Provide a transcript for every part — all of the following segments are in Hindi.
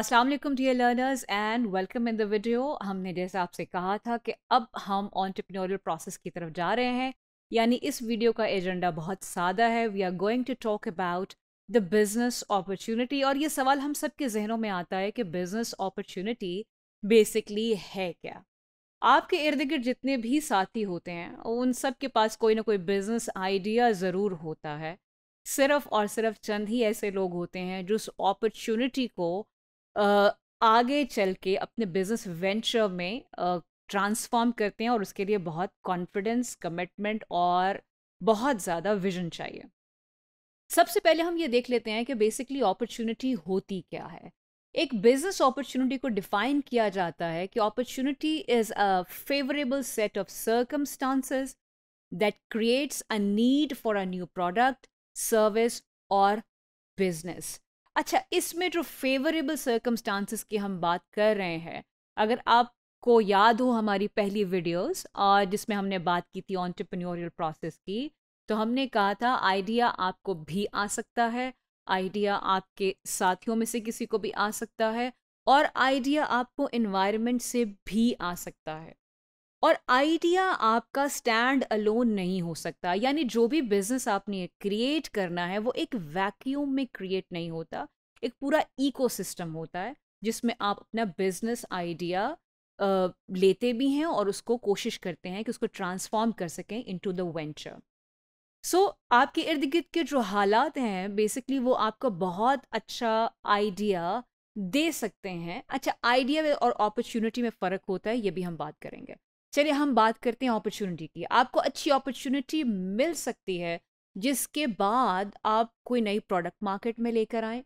अस्सलाम वालेकुम dear learners and welcome in the video हमने जैसा आपसे कहा था कि अब हम ऑन्टरप्रिनोरियल प्रोसेस की तरफ जा रहे हैं यानी इस वीडियो का एजेंडा बहुत सादा है we are going to talk about the business opportunity और ये सवाल हम सब के जहनों में आता है कि बिजनेस अपॉर्चुनिटी बेसिकली है क्या आपके इर्द गिर्द जितने भी साथी होते हैं उन सब के पास कोई ना कोई बिजनेस आइडिया ज़रूर होता है सिर्फ और सिर्फ चंद ही ऐसे लोग होते हैं जो उस अपॉर्चुनिटी को आगे चल के अपने बिजनेस वेंचर में ट्रांसफॉर्म करते हैं और उसके लिए बहुत कॉन्फिडेंस कमिटमेंट और बहुत ज़्यादा विजन चाहिए सबसे पहले हम ये देख लेते हैं कि बेसिकली अपॉर्चुनिटी होती क्या है एक बिजनेस अपॉर्चुनिटी को डिफाइन किया जाता है कि opportunity is a favourable set of circumstances that creates a need for a new product service और बिजनेस अच्छा इसमें जो फेवरेबल सर्कमस्टांसिस की हम बात कर रहे हैं अगर आपको याद हो हमारी पहली वीडियोस और जिसमें हमने बात की थी ऑन्टरप्रनोरियल प्रोसेस की तो हमने कहा था आइडिया आपको भी आ सकता है आइडिया आपके साथियों में से किसी को भी आ सकता है और आइडिया आपको इन्वायरमेंट से भी आ सकता है और आइडिया आपका स्टैंड अलोन नहीं हो सकता यानी जो भी बिजनेस आपने क्रिएट करना है वो एक वैक्यूम में क्रिएट नहीं होता एक पूरा इकोसिस्टम होता है जिसमें आप अपना बिजनेस आइडिया लेते भी हैं और उसको कोशिश करते हैं कि उसको ट्रांसफॉर्म कर सकें इनटू द वेंचर सो आपके इर्द गिर्द के जो हालात हैं बेसिकली वो आपको बहुत अच्छा आइडिया दे सकते हैं अच्छा आइडिया और अपॉर्चुनिटी में फ़र्क होता है ये भी हम बात करेंगे चलिए हम बात करते हैं अपॉर्चुनिटी की आपको अच्छी अपॉर्चुनिटी मिल सकती है जिसके बाद आप कोई नई प्रोडक्ट मार्केट में लेकर आए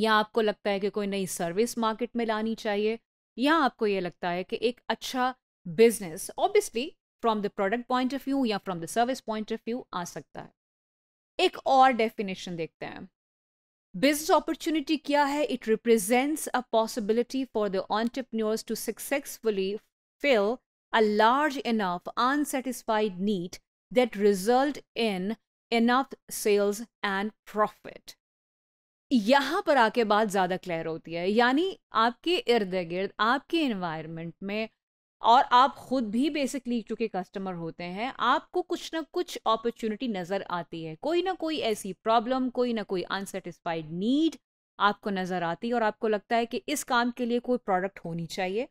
या आपको लगता है कि कोई नई सर्विस मार्केट में लानी चाहिए या आपको ये लगता है कि एक अच्छा business obviously from the product point of view या from the service point of view आ सकता है एक और डेफिनेशन देखते हैं बिजनेस अपॉर्चुनिटी क्या है it represents a possibility for the entrepreneurs to successfully fill a large enough unsatisfied need that result in enough sales and profit यहाँ पर आके बात ज़्यादा क्लियर होती है यानी आपके इर्द गिर्द आपके इन्वायरमेंट में और आप खुद भी बेसिकली चूँकि कस्टमर होते हैं आपको कुछ ना कुछ अपॉर्चुनिटी नज़र आती है कोई ना कोई ऐसी प्रॉब्लम कोई ना कोई अनसेटिस्फाइड नीड आपको नज़र आती है और आपको लगता है कि इस काम के लिए कोई प्रोडक्ट होनी चाहिए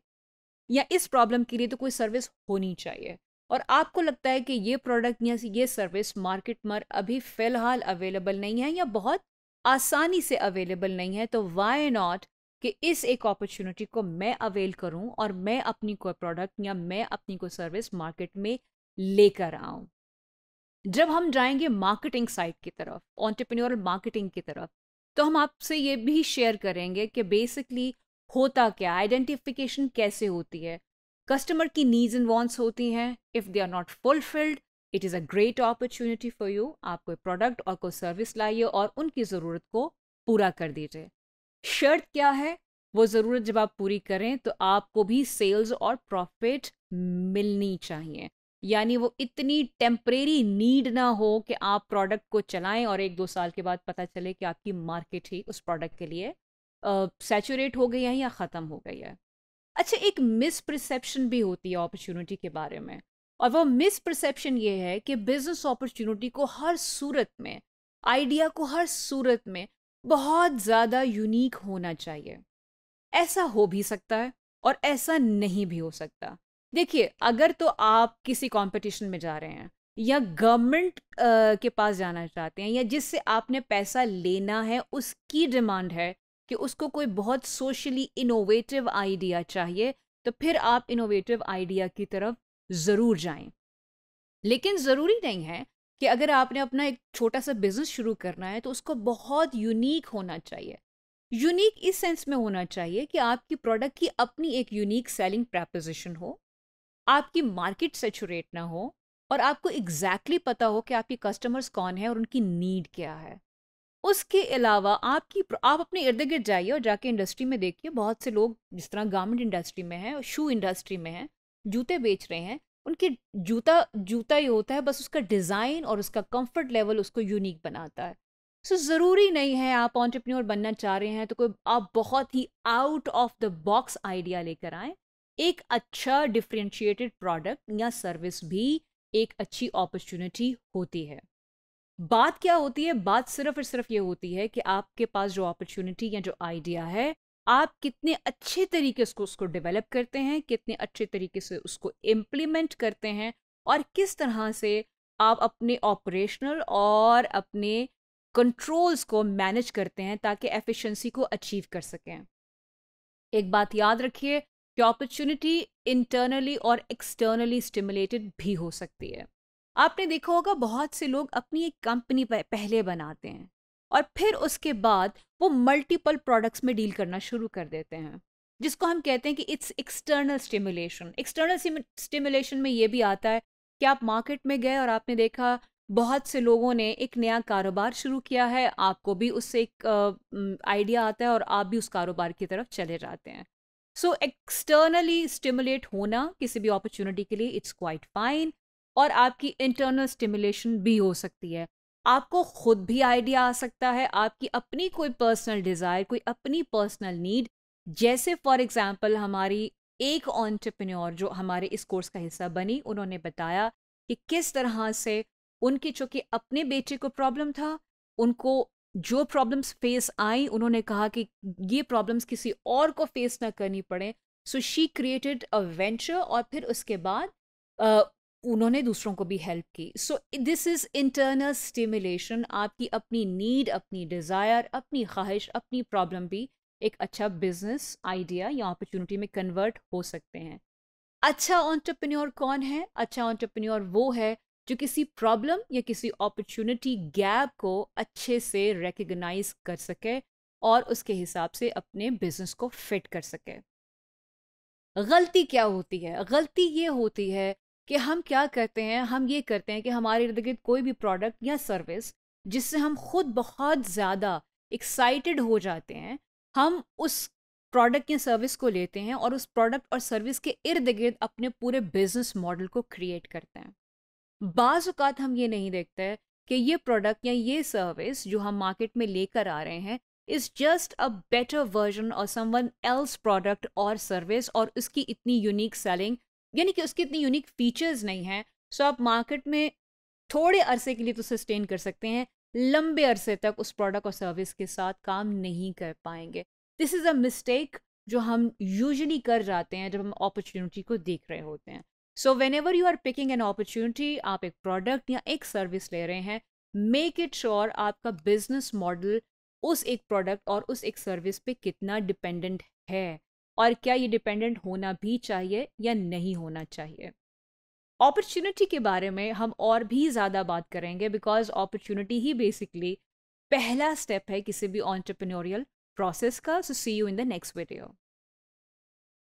या इस प्रॉब्लम के लिए तो कोई सर्विस होनी चाहिए और आपको लगता है कि ये प्रोडक्ट या ये सर्विस मार्केट में अभी फ़िलहाल अवेलेबल नहीं है या बहुत आसानी से अवेलेबल नहीं है तो वाई नॉट कि इस एक अपॉर्चुनिटी को मैं अवेल करूं और मैं अपनी कोई प्रोडक्ट या मैं अपनी कोई सर्विस मार्केट में लेकर आऊं जब हम जाएंगे मार्केटिंग साइट की तरफ ऑन्टरप्रनोरल मार्केटिंग की तरफ तो हम आपसे ये भी शेयर करेंगे कि बेसिकली होता क्या आइडेंटिफिकेशन कैसे होती है कस्टमर की नीड्स एंड वॉन्ट्स होती हैं if they are not fulfilled it is a great opportunity for you आप कोई प्रोडक्ट और कोई सर्विस लाइए और उनकी ज़रूरत को पूरा कर दीजिए शर्त क्या है वो ज़रूरत जब आप पूरी करें तो आपको भी सेल्स और प्रॉफिट मिलनी चाहिए यानी वो इतनी टेम्परेरी नीड ना हो कि आप प्रोडक्ट को चलाएं और एक दो साल के बाद पता चले कि आपकी मार्केट ही उस प्रोडक्ट के लिए सेचूरेट हो गई है या ख़त्म हो गई है अच्छा एक मिसप्रसेप्शन भी होती है अपॉर्चुनिटी के बारे में और वह मिसप्रसेप्शन ये है कि बिजनेस अपॉर्चुनिटी को हर सूरत में आइडिया को हर सूरत में बहुत ज़्यादा यूनिक होना चाहिए ऐसा हो भी सकता है और ऐसा नहीं भी हो सकता देखिए अगर तो आप किसी कंपटीशन में जा रहे हैं या गवर्नमेंट के पास जाना चाहते हैं या जिससे आपने पैसा लेना है उसकी डिमांड है कि उसको कोई बहुत सोशली इनोवेटिव आइडिया चाहिए तो फिर आप इनोवेटिव आइडिया की तरफ ज़रूर जाएं लेकिन ज़रूरी नहीं है कि अगर आपने अपना एक छोटा सा बिजनेस शुरू करना है तो उसको बहुत यूनिक होना चाहिए यूनिक इस सेंस में होना चाहिए कि आपकी प्रोडक्ट की अपनी एक यूनिक सेलिंग प्रपोजिशन हो आपकी मार्केट सेचुरेट ना हो और आपको एग्जैक्टली exactly पता हो कि आपकी कस्टमर्स कौन है और उनकी नीड क्या है उसके अलावा आपकी आप अपने इर्द गिर्द जाइए और जाके इंडस्ट्री में देखिए बहुत से लोग जिस तरह गारमेंट इंडस्ट्री में है शू इंडस्ट्री में है जूते बेच रहे हैं उनके जूता जूता ही होता है बस उसका डिज़ाइन और उसका कंफर्ट लेवल उसको यूनिक बनाता है सो so, ज़रूरी नहीं है आप ऑन्टरप्रेन्योर बनना चाह रहे हैं तो कोई आप बहुत ही out of the box idea लेकर आएँ एक अच्छा डिफ्रेंशिएटेड प्रोडक्ट या सर्विस भी एक अच्छी अपॉर्चुनिटी होती है बात क्या होती है बात सिर्फ और सिर्फ ये होती है कि आपके पास जो अपॉर्चुनिटी या जो आइडिया है आप कितने अच्छे तरीके से उसको डेवलप करते हैं कितने अच्छे तरीके से उसको इम्प्लीमेंट करते हैं और किस तरह से आप अपने ऑपरेशनल और अपने कंट्रोल्स को मैनेज करते हैं ताकि एफिशिएंसी को अचीव कर सकें एक बात याद रखिए कि अपॉर्चुनिटी इंटरनली और एक्सटर्नली स्टिमुलेटेड भी हो सकती है आपने देखा होगा बहुत से लोग अपनी एक कंपनी पहले बनाते हैं और फिर उसके बाद वो मल्टीपल प्रोडक्ट्स में डील करना शुरू कर देते हैं जिसको हम कहते हैं कि it's external stimulation external stimulation में ये भी आता है कि आप मार्केट में गए और आपने देखा बहुत से लोगों ने एक नया कारोबार शुरू किया है आपको भी उससे एक आइडिया आता है और आप भी उस कारोबार की तरफ चले जाते हैं सो एक्सटर्नली स्टिमुलेट होना किसी भी अपॉर्चुनिटी के लिए इट्स क्वाइट फाइन और आपकी इंटरनल स्टिमुलेशन भी हो सकती है आपको खुद भी आइडिया आ सकता है आपकी अपनी कोई पर्सनल डिज़ायर कोई अपनी पर्सनल नीड जैसे फॉर एग्जांपल हमारी एक ऑन्टरप्रन्योर जो हमारे इस कोर्स का हिस्सा बनी उन्होंने बताया कि किस तरह से उनके चूँकि अपने बेटे को प्रॉब्लम था उनको जो प्रॉब्लम्स फेस आई उन्होंने कहा कि ये प्रॉब्लम्स किसी और को फेस ना करनी पड़े so she created a venture और फिर उसके बाद उन्होंने दूसरों को भी हेल्प की so this is internal stimulation आपकी अपनी नीड अपनी डिज़ायर अपनी ख्वाहिश अपनी प्रॉब्लम भी एक अच्छा बिजनेस आइडिया या अपॉर्चुनिटी में कन्वर्ट हो सकते हैं अच्छा ऑन्टरप्रन्योर कौन है अच्छा ऑन्टरप्रन्योर वो है जो किसी प्रॉब्लम या किसी अपॉर्चुनिटी गैप को अच्छे से रिकग्नाइज कर सके और उसके हिसाब से अपने बिजनेस को फिट कर सके गलती क्या होती है गलती ये होती है कि हम क्या करते हैं हम ये करते हैं कि हमारे इर्द गिर्द कोई भी प्रोडक्ट या सर्विस जिससे हम खुद बहुत ज़्यादा एक्साइटेड हो जाते हैं हम उस प्रोडक्ट या सर्विस को लेते हैं और उस प्रोडक्ट और सर्विस के इर्द गिर्द अपने पूरे बिजनेस मॉडल को क्रिएट करते हैं बाज़ात हम ये नहीं देखते कि ये प्रोडक्ट या ये सर्विस जो हम मार्केट में लेकर आ रहे हैं is just a better version और समवन एल्स प्रोडक्ट और सर्विस और उसकी इतनी यूनिक सेलिंग यानी कि उसके इतने यूनिक फीचर्स नहीं हैं सो आप मार्केट में थोड़े अरसे के लिए तो सस्टेन कर सकते हैं लंबे अरसे तक उस प्रोडक्ट और सर्विस के साथ काम नहीं कर पाएंगे दिस इज़ अ मिस्टेक जो हम यूजली कर जाते हैं जब हम अपॉर्चुनिटी को देख रहे होते हैं so whenever you are picking an opportunity आप एक प्रोडक्ट या एक सर्विस ले रहे हैं मेक इट श्योर आपका बिजनेस मॉडल उस एक प्रोडक्ट और उस एक सर्विस पे कितना डिपेंडेंट है और क्या ये डिपेंडेंट होना भी चाहिए या नहीं होना चाहिए अपॉर्चुनिटी के बारे में हम और भी ज़्यादा बात करेंगे बिकॉज अपॉर्चुनिटी ही बेसिकली पहला स्टेप है किसी भी ऑन्टरप्रनोरियल प्रोसेस का so see you in the next video